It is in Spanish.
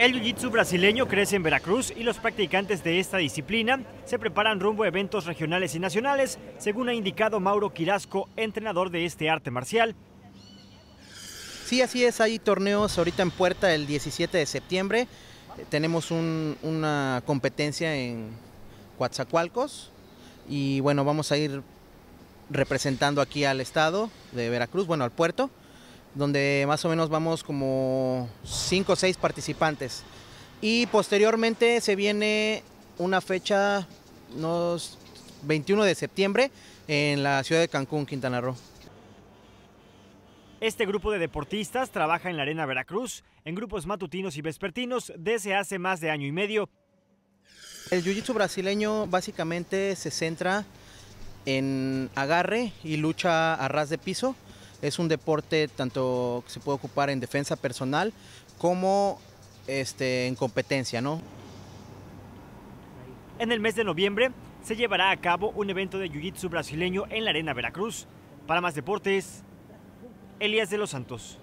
El jiu-jitsu brasileño crece en Veracruz y los practicantes de esta disciplina se preparan rumbo a eventos regionales y nacionales, según ha indicado Mauro Quirasco, entrenador de este arte marcial. Sí, así es, hay torneos ahorita en puerta el 17 de septiembre. Eh, tenemos una competencia en Coatzacoalcos y bueno, vamos a ir representando aquí al estado de Veracruz, bueno, al puerto donde más o menos vamos como 5 o 6 participantes. Y posteriormente se viene una fecha, 21 de septiembre, en la ciudad de Cancún, Quintana Roo. Este grupo de deportistas trabaja en la Arena Veracruz, en grupos matutinos y vespertinos, desde hace más de año y medio. El Jiu-Jitsu brasileño básicamente se centra en agarre y lucha a ras de piso. Es un deporte tanto que se puede ocupar en defensa personal como este, en competencia, ¿no? En el mes de noviembre se llevará a cabo un evento de Jiu-Jitsu brasileño en la Arena Veracruz. Para más deportes, Elías de los Santos.